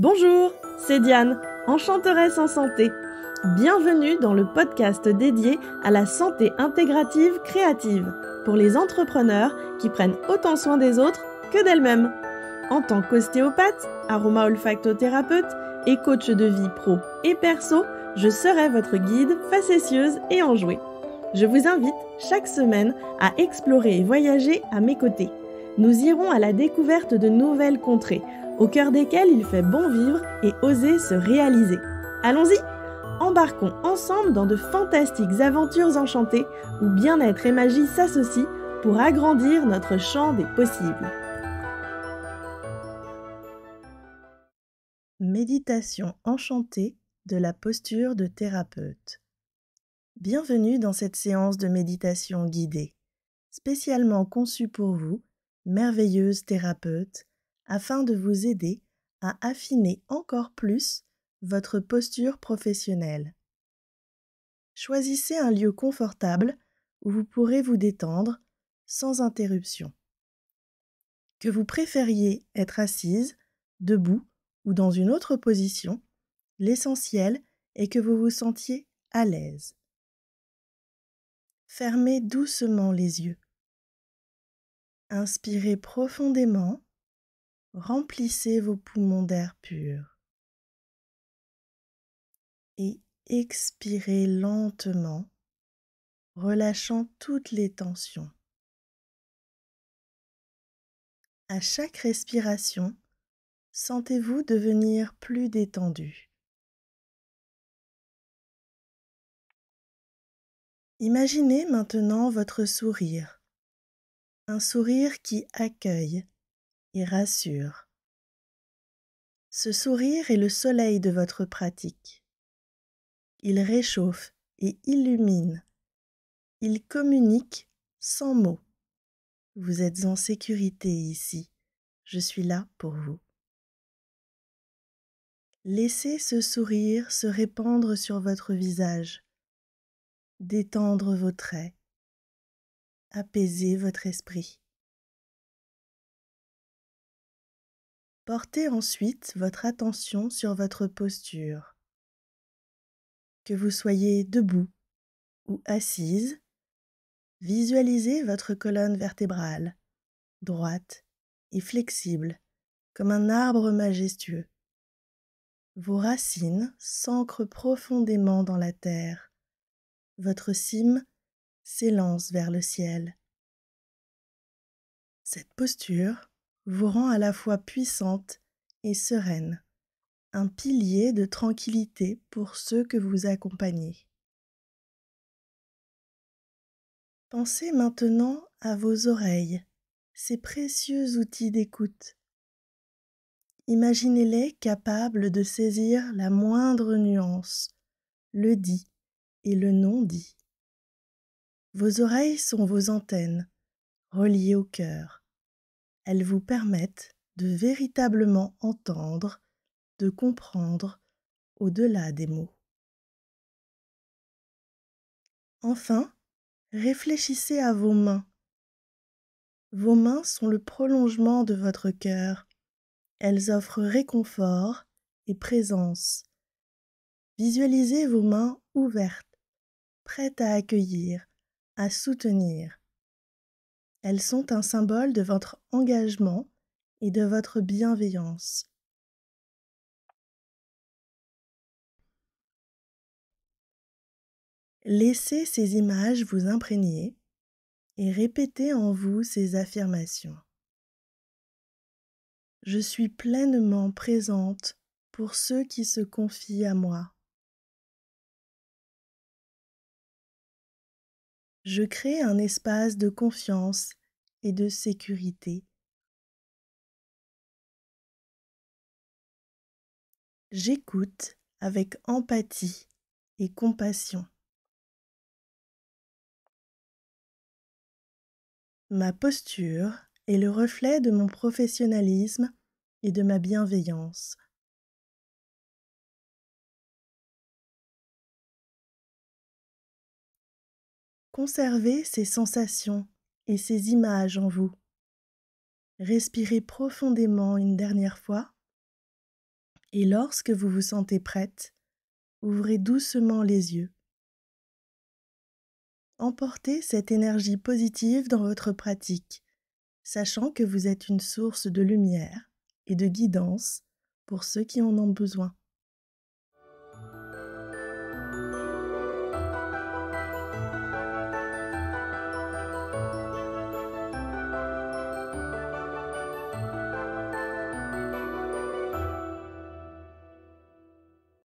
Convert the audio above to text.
Bonjour, c'est Diane, enchanteresse en santé. Bienvenue dans le podcast dédié à la santé intégrative créative pour les entrepreneurs qui prennent autant soin des autres que d'elles-mêmes. En tant qu'ostéopathe, aroma olfactothérapeute et coach de vie pro et perso, je serai votre guide facétieuse et enjouée. Je vous invite chaque semaine à explorer et voyager à mes côtés nous irons à la découverte de nouvelles contrées, au cœur desquelles il fait bon vivre et oser se réaliser. Allons-y Embarquons ensemble dans de fantastiques aventures enchantées où bien-être et magie s'associent pour agrandir notre champ des possibles. Méditation enchantée de la posture de thérapeute. Bienvenue dans cette séance de méditation guidée, spécialement conçue pour vous merveilleuse thérapeute, afin de vous aider à affiner encore plus votre posture professionnelle. Choisissez un lieu confortable où vous pourrez vous détendre sans interruption. Que vous préfériez être assise, debout ou dans une autre position, l'essentiel est que vous vous sentiez à l'aise. Fermez doucement les yeux. Inspirez profondément, remplissez vos poumons d'air pur et expirez lentement, relâchant toutes les tensions. À chaque respiration, sentez-vous devenir plus détendu. Imaginez maintenant votre sourire un sourire qui accueille et rassure. Ce sourire est le soleil de votre pratique. Il réchauffe et illumine. Il communique sans mots. Vous êtes en sécurité ici. Je suis là pour vous. Laissez ce sourire se répandre sur votre visage, détendre vos traits, apaiser votre esprit. Portez ensuite votre attention sur votre posture. Que vous soyez debout ou assise, visualisez votre colonne vertébrale, droite et flexible, comme un arbre majestueux. Vos racines s'ancrent profondément dans la terre. Votre cime s'élance vers le ciel. Cette posture vous rend à la fois puissante et sereine, un pilier de tranquillité pour ceux que vous accompagnez. Pensez maintenant à vos oreilles, ces précieux outils d'écoute. Imaginez-les capables de saisir la moindre nuance, le dit et le non dit. Vos oreilles sont vos antennes, reliées au cœur. Elles vous permettent de véritablement entendre, de comprendre au-delà des mots. Enfin, réfléchissez à vos mains. Vos mains sont le prolongement de votre cœur. Elles offrent réconfort et présence. Visualisez vos mains ouvertes, prêtes à accueillir, à soutenir. Elles sont un symbole de votre engagement et de votre bienveillance. Laissez ces images vous imprégner et répétez en vous ces affirmations. Je suis pleinement présente pour ceux qui se confient à moi. je crée un espace de confiance et de sécurité. J'écoute avec empathie et compassion. Ma posture est le reflet de mon professionnalisme et de ma bienveillance. Conservez ces sensations et ces images en vous. Respirez profondément une dernière fois et lorsque vous vous sentez prête, ouvrez doucement les yeux. Emportez cette énergie positive dans votre pratique, sachant que vous êtes une source de lumière et de guidance pour ceux qui en ont besoin.